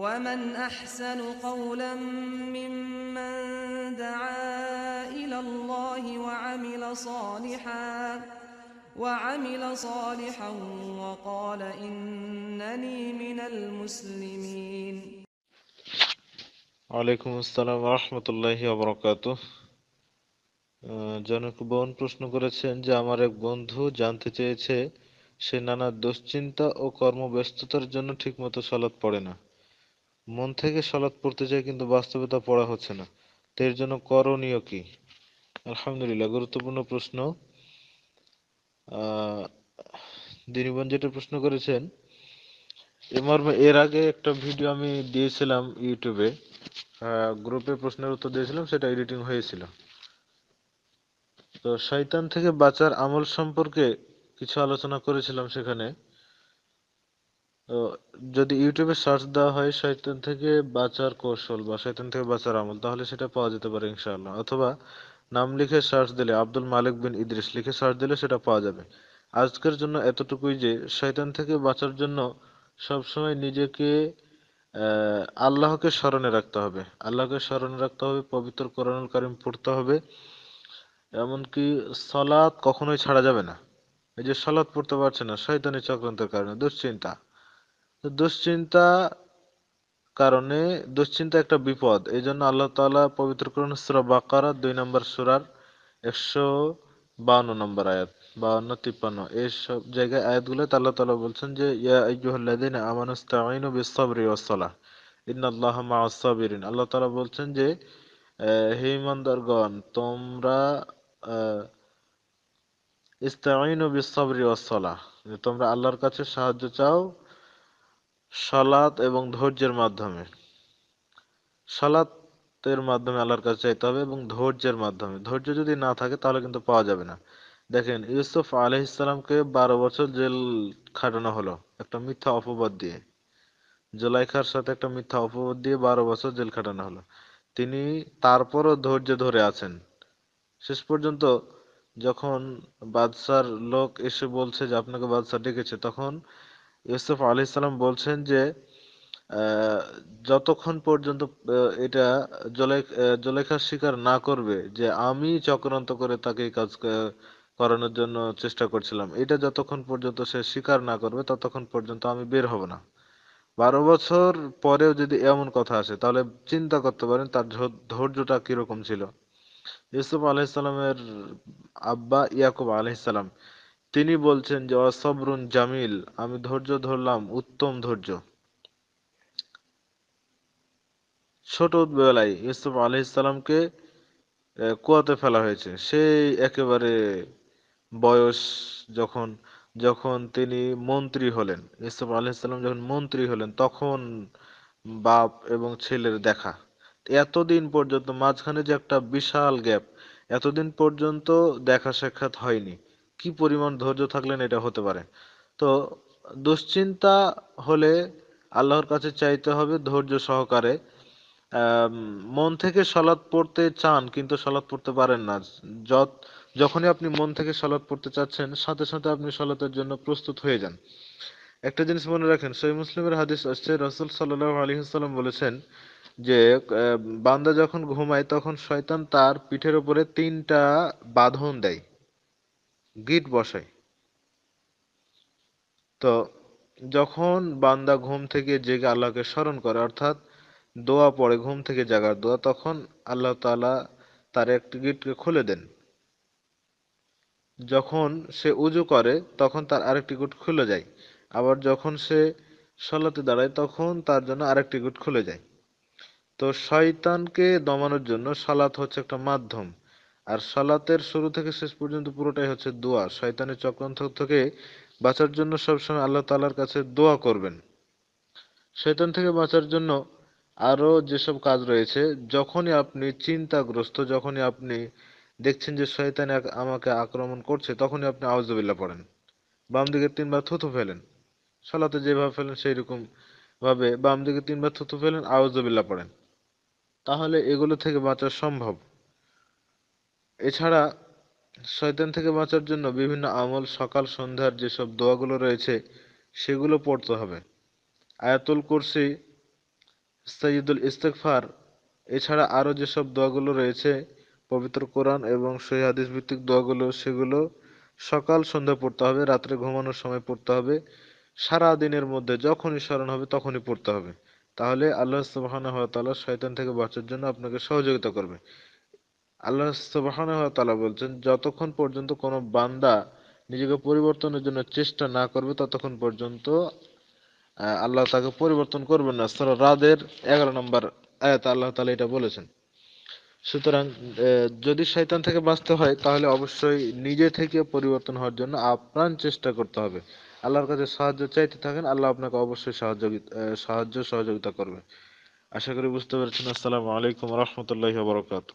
ومن احسن قولا ممن دعا الى الله وعمل صالحا وعمل صالحا وقال انني من المسلمين ওয়ালাইকুম আসসালাম রহমতুল্লাহি অবরকাত জনক বোন প্রশ্ন করেছেন যে আমার এক বন্ধু জানতে চেয়েছে সে নানা দুশ্চিন্তা ও কর্মব্যস্ততার জন্য ঠিকমতো সালাত পড়ে না মন থেকে সালাত পড়তে চাই কিন্তু বাস্তবে তা পড়া হচ্ছে না তো এর জন্য করণীয় কি আলহামদুলিল্লাহ গুরুত্বপূর্ণ প্রশ্ন দিনীবন যেটা প্রশ্ন করেছেন এর আগে একটা ভিডিও আমি দিয়েছিলাম ইউটিউবে গ্রুপে প্রশ্নের উত্তর দিয়েছিলাম সেটা এডিটিং হয়েছিল তো শয়তান থেকে বাঁচার আমল সম্পর্কে কিছু আলোচনা করেছিলাম সেখানে যদি ইউটিউবে সার্চ দেওয়া হয় শয়তান থেকে বাঁচার কৌশল বা শয়তান থেকে বাঁচার আমল তাহলে সেটা পাওয়া যেতে পারে ইনশাআল্লাহ অথবা নাম লিখে সার্চ দিলে আব্দুল মালিক বিন ইদ্রিস লিখে সার্চ দিলে সেটা পাওয়া যাবে আজকের জন্য এতটুকুই যে শয়তান থেকে বাঁচার জন্য সবসময় নিজেকে আল্লাহকে স্মরণে রাখতে হবে আল্লাহকে স্মরণে রাখতে হবে পবিত্র করণুল কারিম পড়তে হবে এমনকি সলাৎ কখনোই ছাড়া যাবে না এই যে সলাৎ পড়তে পারছে না শয়তানি চক্রান্তের কারণে দুশ্চিন্তা দুশ্চিন্তা কারণে দুশ্চিন্তা একটা বিপদ এই জন্য আল্লাহ তালা পবিত্র করুন সুরা বাকার দুই নম্বর সুরার একশো বাউন্ন নম্বর আয়াত বাউন্ন তিপ্পান্ন এইসব জায়গায় আয়াতগুলো আল্লাহ তালা বলছেন যে ইয়া আইয়ুহাল্লাদিন বিসবরি ওয়াসসালাহ ইন্নাল্লাহ মাআস আল্লাহ তালা বলছেন যে হিমন্দরগণ তোমরা ইস্তাইনু বিসবরি ওয়াসসালাহ তোমরা আল্লাহর কাছে সাহায্য চাও সালাত এবং ধৈর্যের মাধ্যমে সালাতের মাধ্যমে আল্লাহর কাছে চাইতে হবে এবং ধৈর্যের মাধ্যমে ধৈর্য যদি না থাকে তাহলে কিন্তু পাওয়া যাবে না দেখেন ইউসুফ আলহ ইসলামকে বারো বছর জেল খাটানো হলো একটা মিথ্যা অপবাদ দিয়ে জোলাইখার সাথে একটা মিথ্যা অপবাদ দিয়ে বারো বছর জেল খাটানো হলো তিনি তারপরও ধৈর্য ধরে আছেন শেষ পর্যন্ত যখন বাদশার লোক এসে বলছে যে আপনাকে বাদশা ডেকেছে তখন ইউসুফ আলি ইসলাম বলছেন যে যতক্ষণ পর্যন্ত এটা জলেখার স্বীকার না করবে যে আমি চক্রান্ত করে তাকে কাজ করানোর জন্য চেষ্টা করছিলাম এটা যতক্ষণ পর্যন্ত সে স্বীকার না করবে ততক্ষণ পর্যন্ত আমি বের হব না বারো বছর পরেও যদি এমন কথা আসে তাহলে চিন্তা করতে পারেন তার ধৈর্যটা কিরকম ছিল ইউসুফ আলাইসাল্লামের আব্বা ইয়াকুব আলাইসাল্লাম তিনি বলছেন যে অসবরুন জামিল আমি ধৈর্য ধরলাম উত্তম ধৈর্য ছোট বেলায় ইউসুফ ইসলামকে কুয়াতে ফেলা হয়েছে সেই একেবারে বয়স যখন যখন তিনি মন্ত্রী হলেন আলি ইসলাম যখন মন্ত্রী হলেন তখন বাপ এবং ছেলের দেখা এতদিন পর্যন্ত মাঝখানে যে একটা বিশাল গ্যাপ এতদিন পর্যন্ত দেখা সাক্ষাৎ হয়নি কি পরিমাণ ধৈর্য থাকলেন এটা হতে পারে তো দুশ্চিন্তা হলে আল্লাহর কাছে চাইতে হবে ধৈর্য সহকারে মন থেকে সলাদ পড়তে চান কিন্তু সলাদ পড়তে পারেন না যত যখনই আপনি মন থেকে সলাদ পড়তে চাচ্ছেন সাথে সাথে আপনি সলাতের জন্য প্রস্তুত হয়ে যান একটা জিনিস মনে রাখেন সই মুসলিমের হাদিস আসছে রসুল সাল্লাহ আলহিহাল্লাম বলেছেন যে বান্দা যখন ঘুমায় তখন শয়তান তার পিঠের উপরে তিনটা বাঁধন দেয় গিট বসাই তো যখন বান্দা ঘুম থেকে জেগে আল্লাহকে স্মরণ করে অর্থাৎ দোয়া পড়ে ঘুম থেকে জাগার দোয়া তখন আল্লাহ তালা তার একটি গিটকে খুলে দেন যখন সে উজু করে তখন তার আরেকটি গুট খুলে যায় আবার যখন সে সলাতে দাঁড়ায় তখন তার জন্য আরেকটি গুট খুলে যায় তো শয়তানকে দমানোর জন্য সালাত হচ্ছে একটা মাধ্যম আর সালাতের শুরু থেকে শেষ পর্যন্ত পুরোটাই হচ্ছে দোয়া শয়তানের চক্রান্ত থেকে বাঁচার জন্য সবসময় আল্লাহ তালার কাছে দোয়া করবেন শয়তান থেকে বাঁচার জন্য আরও যেসব কাজ রয়েছে যখনই আপনি চিন্তাগ্রস্ত যখনই আপনি দেখছেন যে শয়তান আমাকে আক্রমণ করছে তখনই আপনি আউজবিল্লা পড়েন বাম দিকে তিনবার থুথু ফেলেন সালাতে যেভাবে ফেলেন সেই রকম ভাবে বাম দিকে তিনবার থুথু ফেলেন আউজবিল্লা পড়েন তাহলে এগুলো থেকে বাঁচা সম্ভব এছাড়া শয়তান থেকে বাঁচার জন্য বিভিন্ন আমল সকাল সন্ধ্যার যেসব দোয়াগুলো রয়েছে সেগুলো পড়তে হবে আয়াতুল কুরসি সৈয়দুল ইস্তেকফার এছাড়া আরও যেসব দোয়াগুলো রয়েছে পবিত্র কোরআন এবং সহি হাদিস ভিত্তিক দোয়াগুলো সেগুলো সকাল সন্ধ্যা পড়তে হবে রাত্রে ঘুমানোর সময় পড়তে হবে সারা দিনের মধ্যে যখনই স্মরণ হবে তখনই পড়তে হবে তাহলে আল্লাহ সুবাহানা হাত শয়তান থেকে বাঁচার জন্য আপনাকে সহযোগিতা করবে আল্লাহ তালা বলছেন যতক্ষণ পর্যন্ত কোনো বান্দা নিজেকে পরিবর্তনের জন্য চেষ্টা না করবে ততক্ষণ পর্যন্ত আল্লাহ তাকে পরিবর্তন করবেন না সরা রাদের এগারো নম্বর আয়াত আল্লাহ তালা এটা বলেছেন সুতরাং যদি শয়তান থেকে বাঁচতে হয় তাহলে অবশ্যই নিজে থেকে পরিবর্তন হওয়ার জন্য আপ্রাণ চেষ্টা করতে হবে আল্লাহর কাছে সাহায্য চাইতে থাকেন আল্লাহ আপনাকে অবশ্যই সহযোগিতা সাহায্য সহযোগিতা করবে আশা করি বুঝতে পেরেছেন আসসালামু আলাইকুম রহমতুল্লাহ বরকাতু